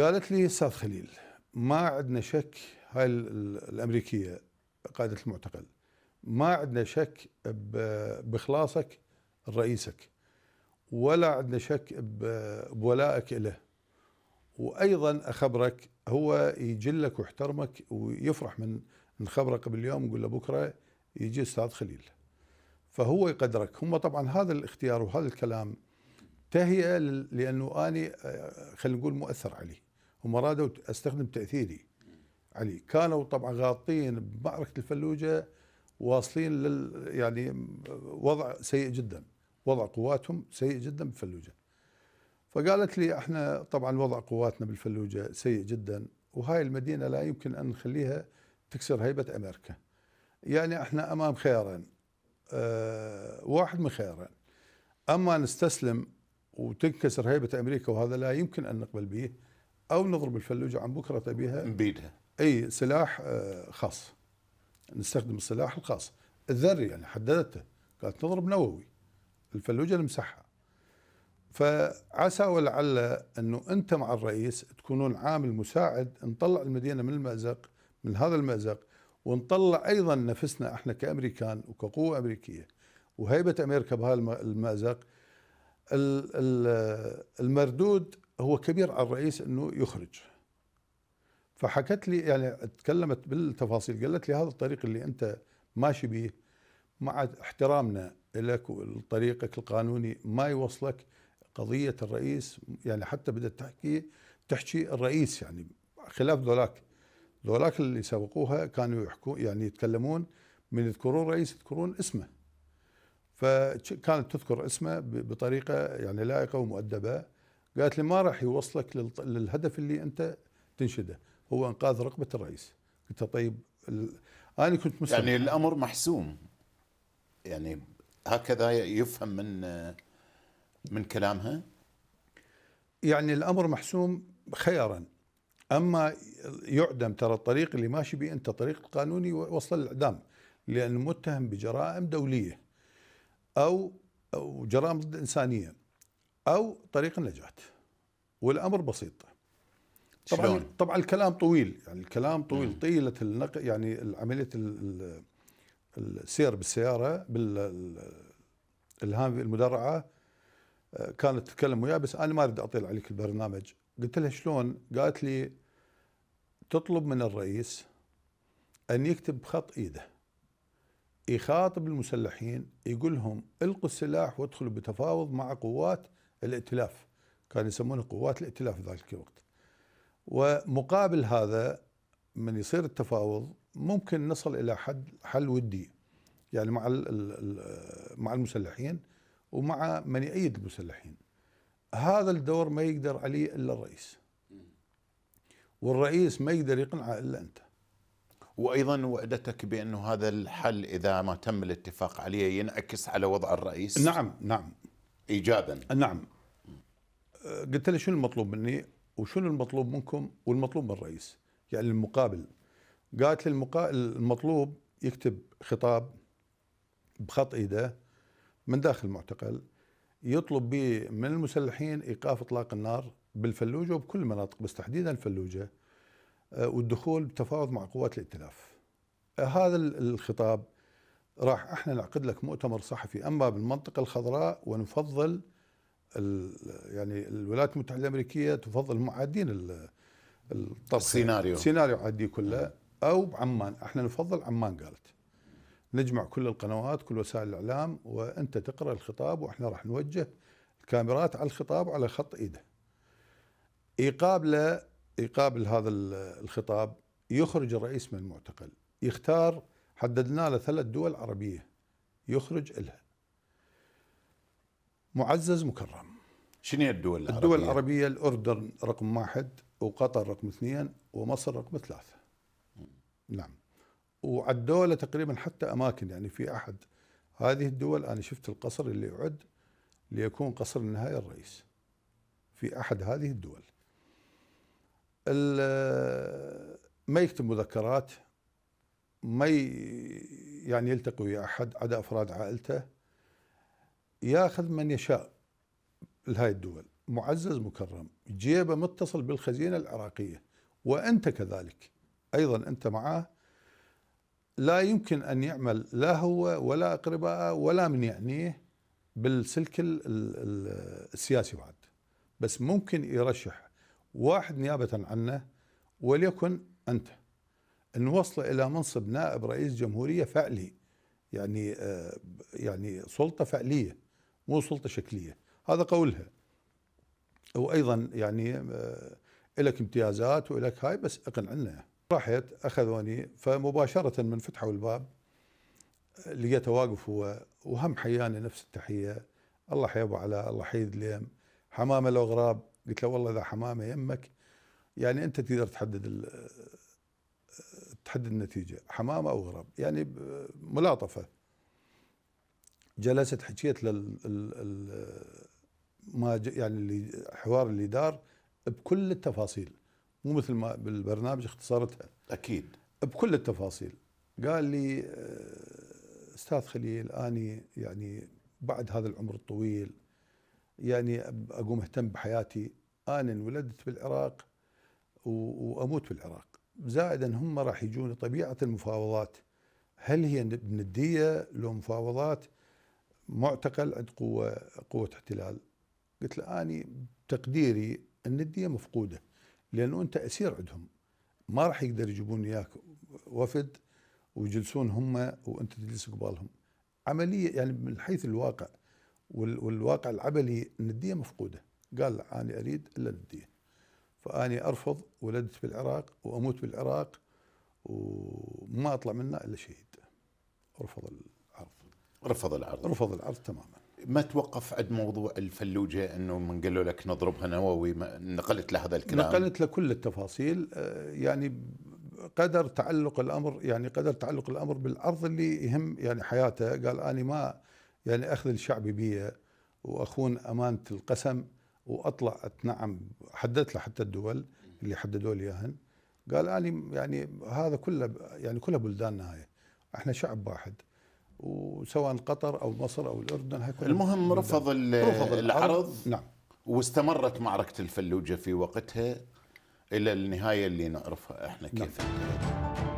قالت لي استاذ خليل ما عندنا شك هاي الامريكيه قاده المعتقل ما عندنا شك باخلاصك لرئيسك ولا عندنا شك بولائك له وايضا اخبرك هو يجلك ويحترمك ويفرح من نخبره قبل يوم نقول له بكره يجي استاذ خليل فهو يقدرك هم طبعا هذا الاختيار وهذا الكلام تهيئه لانه اني آه، خلينا نقول مؤثر عليه هم رادوا استخدم تاثيري علي كانوا طبعا غاطين بمعركه الفلوجه واصلين لل يعني وضع سيء جدا وضع قواتهم سيء جدا بالفلوجه فقالت لي احنا طبعا وضع قواتنا بالفلوجه سيء جدا وهاي المدينه لا يمكن ان نخليها تكسر هيبه امريكا يعني احنا امام خيارين اه واحد من خيارين اما نستسلم وتنكسر هيبه امريكا وهذا لا يمكن ان نقبل به او نضرب الفلوجه عن بكره تبيها بيدها اي سلاح آه، خاص نستخدم السلاح الخاص الذري يعني حددته قالت نضرب نووي الفلوجه نمسحها فعسى ولعل انه انت مع الرئيس تكونون عامل مساعد نطلع المدينه من المازق من هذا المازق ونطلع ايضا نفسنا احنا كامريكان وكقوه امريكيه وهيبه امريكا بهذا المازق المردود هو كبير على الرئيس انه يخرج فحكت لي يعني تكلمت بالتفاصيل قالت لي هذا الطريق اللي انت ماشي به مع احترامنا لك ولطريقك القانوني ما يوصلك قضيه الرئيس يعني حتى بدات تحكي تحكي الرئيس يعني خلاف ذولاك ذولاك اللي سبقوها كانوا يحكون يعني يتكلمون من يذكرون رئيس يذكرون اسمه فكانت تذكر اسمه بطريقه يعني لائقه ومؤدبه قالت لي ما راح يوصلك للهدف اللي انت تنشده هو انقاذ رقبه الرئيس قلت طيب انا كنت مسلم يعني الامر محسوم يعني هكذا يفهم من من كلامها يعني الامر محسوم خيارا اما يعدم ترى الطريق اللي ماشي به انت طريق قانوني وصل الاعدام لانه متهم بجرائم دوليه او او جرائم ضد الانسانيه او طريق النجاه والامر بسيط طبعا شلون؟ طبعا الكلام طويل يعني الكلام طويل مم. طيله النق يعني عمليه السير بالسياره بالهامفي المدرعه آه، كانت تتكلم وياه بس انا ما اريد اطيل عليك البرنامج قلت لها شلون؟ قالت لي تطلب من الرئيس ان يكتب بخط ايده يخاطب المسلحين يقول لهم القوا السلاح وادخلوا بتفاوض مع قوات الائتلاف كان يسمونه قوات الائتلاف في ذلك الوقت ومقابل هذا من يصير التفاوض ممكن نصل الى حد حل ودي يعني مع مع المسلحين ومع من يأيد المسلحين هذا الدور ما يقدر عليه الا الرئيس والرئيس ما يقدر يقنعه الا انت وايضا وعدتك بانه هذا الحل اذا ما تم الاتفاق عليه ينعكس على وضع الرئيس نعم نعم ايجابا نعم قلت له شنو المطلوب مني وشنو المطلوب منكم والمطلوب من الرئيس يعني المقابل قالت لي المقا... المطلوب يكتب خطاب بخط ايده من داخل المعتقل يطلب به من المسلحين ايقاف اطلاق النار بالفلوجه وبكل المناطق بس تحديدا الفلوجه آه، والدخول بتفاوض مع قوات الائتلاف آه، هذا الخطاب راح احنا نعقد لك مؤتمر صحفي اما بالمنطقه الخضراء ونفضل يعني الولايات المتحده الامريكيه تفضل معادين السيناريو السيناريو عادي كله او بعمان احنا نفضل عمان قالت نجمع كل القنوات كل وسائل الاعلام وانت تقرا الخطاب واحنا راح نوجه الكاميرات على الخطاب وعلى خط ايده يقابله يقابل هذا الخطاب يخرج الرئيس من المعتقل يختار حددنا له ثلاث دول عربيه يخرج لها معزز مكرم شنو هي الدول العربية؟ الدول العربية الأردن رقم واحد وقطر رقم اثنين ومصر رقم ثلاثة نعم وعدولة تقريبا حتى أماكن يعني في أحد هذه الدول أنا شفت القصر اللي يعد ليكون قصر النهاية الرئيس في أحد هذه الدول ما يكتب مذكرات ما يعني يلتقي ويا أحد عدا أفراد عائلته ياخذ من يشاء لهاي الدول معزز مكرم جيبه متصل بالخزينة العراقية وأنت كذلك أيضا أنت معاه لا يمكن أن يعمل لا هو ولا أقربائه ولا من يعنيه بالسلك السياسي بعد بس ممكن يرشح واحد نيابة عنه وليكن أنت ان وصل إلى منصب نائب رئيس جمهورية فعلي يعني آه، يعني سلطة فعلية مو سلطه شكليه هذا قولها وايضا يعني آه، لك امتيازات ولك هاي بس اقنعنا راحت اخذوني فمباشره من فتحوا الباب آه، لقيته واقف هو وهم حياني نفس التحيه الله حي ابو علاء الله حيد ذليم حمامه لو غراب قلت له والله اذا حمامه يمك يعني انت تقدر تحدد آه، تحدد النتيجه حمامه او غراب يعني ملاطفه جلست حكيت لل ما يعني اللي حوار اللي دار بكل التفاصيل مو مثل ما بالبرنامج اختصرتها اكيد بكل التفاصيل قال لي آه، استاذ خليل اني يعني بعد هذا العمر الطويل يعني اقوم اهتم بحياتي انا انولدت بالعراق واموت بالعراق زائدا هم راح يجون طبيعه المفاوضات هل هي بنديه لو مفاوضات معتقل عند قوه قوه احتلال قلت له اني بتقديري النديه مفقوده لانه انت اسير عندهم ما راح يقدر يجيبون اياك وفد ويجلسون هم وانت تجلس قبالهم عمليه يعني من حيث الواقع والواقع العملي النديه مفقوده قال انا اريد الا النديه فاني ارفض ولدت بالعراق واموت بالعراق وما اطلع منه الا شهيد ارفض رفض العرض رفض العرض تماما ما توقف عند موضوع الفلوجه انه من قالوا لك نضربها نووي نقلت لهذا الكلام نقلت لكل التفاصيل آه، يعني قدر تعلق الامر يعني قدر تعلق الامر بالارض اللي يهم يعني حياته قال اني ما يعني اخذ الشعب بي واخون امانه القسم واطلع اتنعم حددت له حتى الدول اللي حددوا لي اياهن قال اني يعني هذا كله يعني كلها بلداننا هاي احنا شعب واحد وسواء قطر او مصر او الاردن هكذا المهم رفض, رفض العرض نعم واستمرت معركه الفلوجه في وقتها الى النهايه اللي نعرفها احنا نعم. كيف نعم.